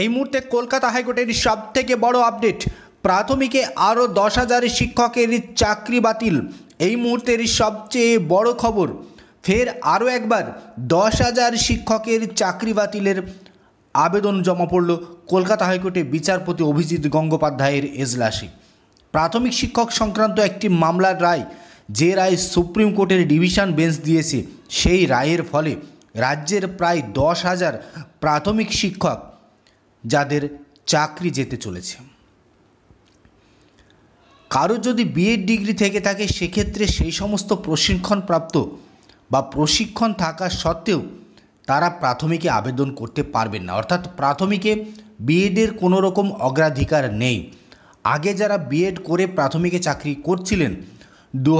এই মুহূর্তে কলকাতা হাইকোর্টের সব থেকে বড় আপডেট প্রাথমিকে আরও দশ হাজার শিক্ষকের চাকরি বাতিল এই মুহূর্তের সবচেয়ে বড় খবর ফের আরও একবার দশ হাজার শিক্ষকের চাকরি বাতিলের আবেদন জমা পড়ল কলকাতা হাইকোর্টে বিচারপতি অভিজিৎ গঙ্গোপাধ্যায়ের এজলাসে প্রাথমিক শিক্ষক সংক্রান্ত একটি মামলার রায় যে রায় সুপ্রিম কোর্টের ডিভিশন বেঞ্চ দিয়েছে সেই রায়ের ফলে রাজ্যের প্রায় দশ হাজার প্রাথমিক শিক্ষক যাদের চাকরি যেতে চলেছে কারো যদি বিএড ডিগ্রি থেকে থাকে সেক্ষেত্রে সেই সমস্ত প্রশিক্ষণপ্রাপ্ত বা প্রশিক্ষণ থাকা সত্ত্বেও তারা প্রাথমিকে আবেদন করতে পারবেন না অর্থাৎ প্রাথমিকে বিএডের কোনো রকম অগ্রাধিকার নেই আগে যারা বিএড করে প্রাথমিকে চাকরি করছিলেন দু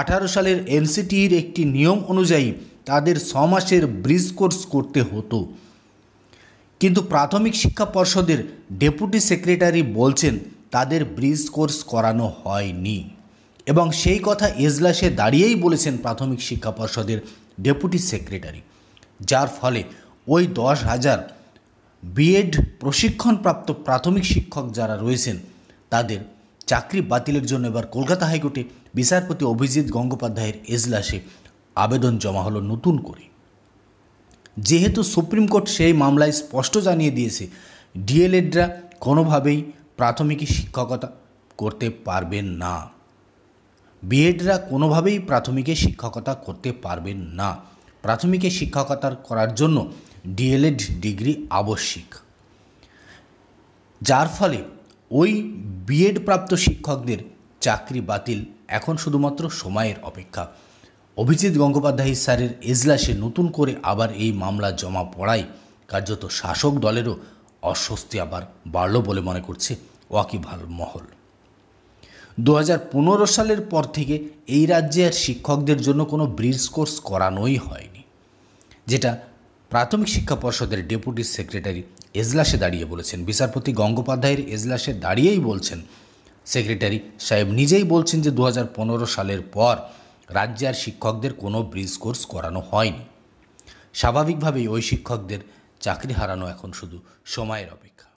আঠারো সালের এনসিটির e একটি নিয়ম অনুযায়ী তাদের ছ মাসের ব্রিজ কোর্স করতে হতো কিন্তু প্রাথমিক শিক্ষা পর্ষদের ডেপুটি সেক্রেটারি বলছেন তাদের ব্রিজ কোর্স করানো হয়নি এবং সেই কথা এজলাসে দাঁড়িয়েই বলেছেন প্রাথমিক শিক্ষা পর্ষদের ডেপুটি সেক্রেটারি যার ফলে ওই দশ হাজার বিএড প্রশিক্ষণপ্রাপ্ত প্রাথমিক শিক্ষক যারা রয়েছেন তাদের চাকরি বাতিলের জন্য এবার কলকাতা হাইকোর্টে বিচারপতি অভিজিৎ গঙ্গোপাধ্যায়ের এজলাসে আবেদন জমা হলো নতুন করে যেহেতু সুপ্রিম কোর্ট সেই মামলায় স্পষ্ট জানিয়ে দিয়েছে ডিএলএডরা কোনোভাবেই প্রাথমিক শিক্ষকতা করতে পারবেন না বিএডরা কোনোভাবেই প্রাথমিকে শিক্ষকতা করতে পারবেন না প্রাথমিকে শিক্ষকতার করার জন্য ডিএলএড ডিগ্রি আবশ্যিক যার ফলে ওই বিএড প্রাপ্ত শিক্ষকদের চাকরি বাতিল এখন শুধুমাত্র সময়ের অপেক্ষা অভিজিৎ গঙ্গোপাধ্যায় স্যারের এজলাসে নতুন করে আবার এই মামলা জমা পড়ায় কার্যত শাসক দলেরও অস্বস্তি আবার বাড়ল বলে মনে করছে ওয়াকিভাল মহল দু সালের পর থেকে এই রাজ্যের শিক্ষকদের জন্য কোনো ব্রিজ কোর্স করানোই হয়নি যেটা প্রাথমিক শিক্ষা পর্ষদের ডেপুটি সেক্রেটারি এজলাসে দাঁড়িয়ে বলেছেন বিচারপতি গঙ্গোপাধ্যায়ের এজলাসে দাঁড়িয়েই বলছেন সেক্রেটারি সাহেব নিজেই বলছেন যে দু সালের পর রাজ্যে আর শিক্ষকদের কোনো ব্রিজ কোর্স করানো হয়নি স্বাভাবিকভাবেই ওই শিক্ষকদের চাকরি হারানো এখন শুধু সময়ের অপেক্ষা